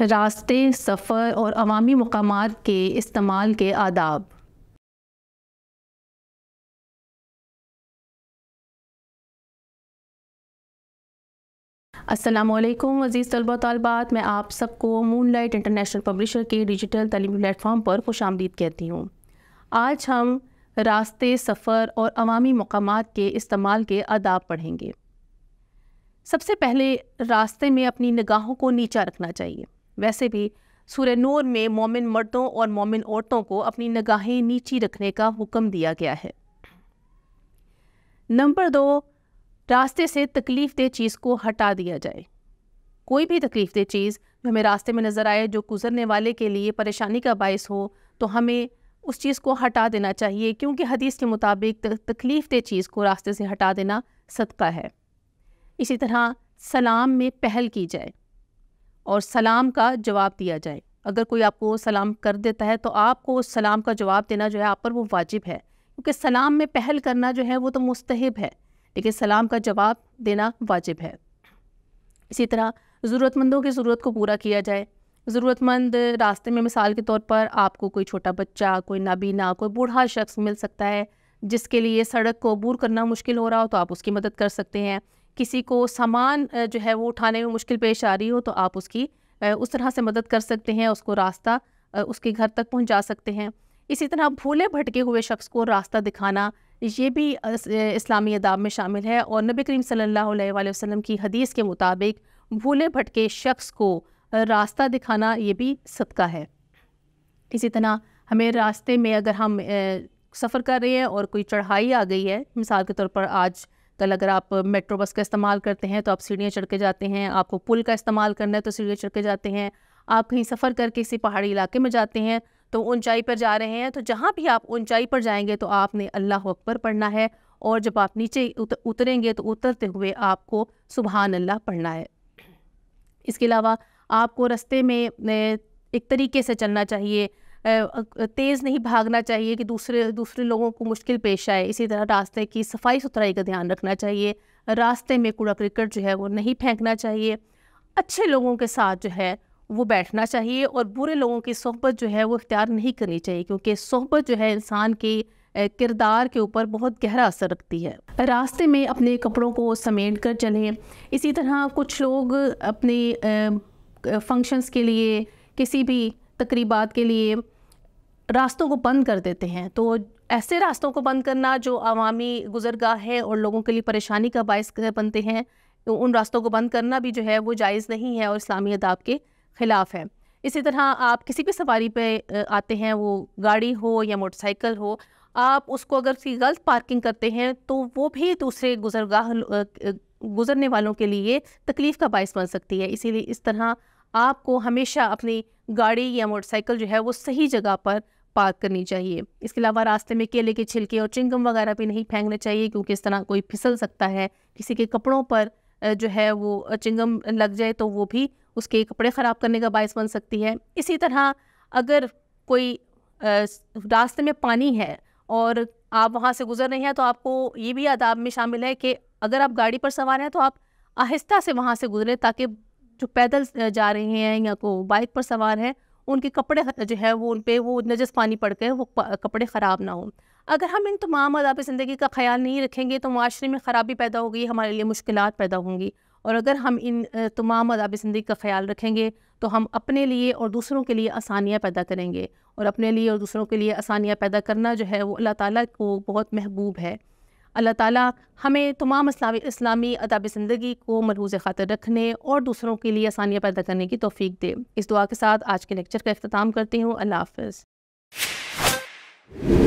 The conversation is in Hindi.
रास्ते सफ़र और अवामी मकाम के इस्तेमाल के आदाब असलम अज़ीज़ तलबा तलबात मैं आप सबको मून लाइट इंटरनेशनल पब्लिशर के डिजिटल तलीमी प्लेटफॉर्म पर खुश आमदीद कहती हूँ आज हम रास्ते सफ़र और अवामी मकाम के इस्तेमाल के आदाब पढ़ेंगे सबसे पहले रास्ते में अपनी निगाहों को नीचा रखना चाहिए वैसे भी सूर्य नूर में मोमिन मर्दों और मोमिन औरतों को अपनी नगाहें नीची रखने का हुक्म दिया गया है नंबर दो रास्ते से तकलीफ़ दे चीज़ को हटा दिया जाए कोई भी तकलीफ़ दे चीज़ जो हमें रास्ते में नज़र आए जो गुज़रने वाले के लिए परेशानी का बायस हो तो हमें उस चीज़ को हटा देना चाहिए क्योंकि हदीस के मुताबिक तकलीफ़ दे चीज़ को रास्ते से हटा देना सदका है इसी तरह सलाम में पहल की जाए और सलाम का जवाब दिया जाए अगर कोई आपको सलाम कर देता है तो आपको उस सलाम का जवाब देना जो है आप पर वो वाजिब है क्योंकि सलाम में पहल करना जो है वो तो मुस्तहब है लेकिन सलाम का जवाब देना वाजिब है इसी तरह ज़रूरतमंदों की ज़रूरत को पूरा किया जाए ज़रूरतमंद रास्ते में मिसाल के तौर पर आपको कोई छोटा बच्चा कोई नाबीना कोई बूढ़ा शख्स मिल सकता है जिसके लिए सड़क को अबूर करना मुश्किल हो रहा हो तो आप उसकी मदद कर सकते हैं किसी को सामान जो है वो उठाने में मुश्किल पेश आ रही हो तो आप उसकी उस तरह से मदद कर सकते हैं उसको रास्ता उसके घर तक पहुंचा सकते हैं इसी तरह भूले भटके हुए शख्स को रास्ता दिखाना ये भी इस्लामी अदाब में शामिल है और नबी करीम सल्लल्लाहु अलैहि वसल्लम की हदीस के मुताबिक भूले भटके शख्स को रास्ता दिखाना ये भी सदका है इसी तरह हमें रास्ते में अगर हम सफ़र कर रहे हैं और कोई चढ़ाई आ गई है मिसाल के तौर पर आज कल अगर आप मेट्रो बस का इस्तेमाल करते हैं तो आप सीढ़ियाँ चढ़ के जाते हैं आपको पुल का इस्तेमाल करना है तो सीढ़ियाँ चढ़ के जाते हैं आप कहीं सफ़र करके किसी पहाड़ी इलाके में जाते हैं तो ऊंचाई पर जा रहे हैं तो जहाँ भी आप ऊंचाई पर जाएंगे तो आपने अल्लाह अकबर पढ़ना है और जब आप नीचे उत, उतरेंगे तो उतरते हुए आपको सुबहान अल्लाह पढ़ना है इसके अलावा आपको रास्ते में एक तरीके से चलना चाहिए तेज़ नहीं भागना चाहिए कि दूसरे दूसरे लोगों को मुश्किल पेश आए इसी तरह रास्ते की सफाई सुथराई का ध्यान रखना चाहिए रास्ते में कूड़ा क्रिकेट जो है वो नहीं फेंकना चाहिए अच्छे लोगों के साथ जो है वो बैठना चाहिए और बुरे लोगों की सोहबत जो है वो इख्तियार नहीं करनी चाहिए क्योंकि सोहबत जो है इंसान के किरदार के ऊपर बहुत गहरा असर रखती है रास्ते में अपने कपड़ों को समेट कर चलें इसी तरह कुछ लोग अपने फंक्शंस के लिए किसी भी तकरीबात के लिए रास्तों को बंद कर देते हैं तो ऐसे रास्तों को बंद करना जो अवामी गुजरगाह है और लोगों के लिए परेशानी का बायस बनते हैं तो उन रास्तों को बंद करना भी जो है वो जायज़ नहीं है और इस्लामी अदाब के ख़िलाफ़ है इसी तरह आप किसी भी सवारी पे आते हैं वो गाड़ी हो या मोटरसाइकिल हो आप उसको अगर किसी गलत पार्किंग करते हैं तो वो भी दूसरे गुजरगाह गुजरने वालों के लिए तकलीफ़ का बायस बन सकती है इसीलिए इस तरह आपको हमेशा अपनी गाड़ी या मोटरसाइकिल जो है वो सही जगह पर पार करनी चाहिए इसके अलावा रास्ते में केले के छिलके और चिंगम वगैरह भी नहीं फेंकने चाहिए क्योंकि इस तरह कोई फिसल सकता है किसी के कपड़ों पर जो है वो चिंगम लग जाए तो वो भी उसके कपड़े ख़राब करने का बायस बन सकती है इसी तरह अगर कोई रास्ते में पानी है और आप वहाँ से गुजर रहे हैं तो आपको ये भी आदाब में शामिल है कि अगर आप गाड़ी पर सवार हैं तो आप आहिस्ता से वहाँ से गुजरें ताकि जो पैदल जा रहे हैं या को तो बाइक पर सवार हैं उनके कपड़े जो है वो उन पर वो नजस पानी पड़ के वो कपड़े ख़राब ना हों अगर हम इन तमाम अदाब ज़िंदगी का ख्याल नहीं रखेंगे तो माशरे में ख़राबी पैदा होगी हमारे लिए मुश्किल पैदा होंगी और अगर हम इन तमाम अदाब ज़िंदगी का ख्याल रखेंगे तो हम अपने लिए और दूसरों के लिए आसानियाँ पैदा करेंगे और अपने लिए और दूसरों के लिए आसानियाँ पैदा करना जो है वो अल्लाह ताली को बहुत महबूब है अल्लाह ताला हमें तमाम इस्लामी इस्लामी अदाब ज़िंदगी को मलहूज ख़ातर रखने और दूसरों के लिए आसानियाँ पैदा करने की तोफ़ी दे इस दुआ के साथ आज के लेक्चर का अख्ताम करती हूँ अल्लाह हाफ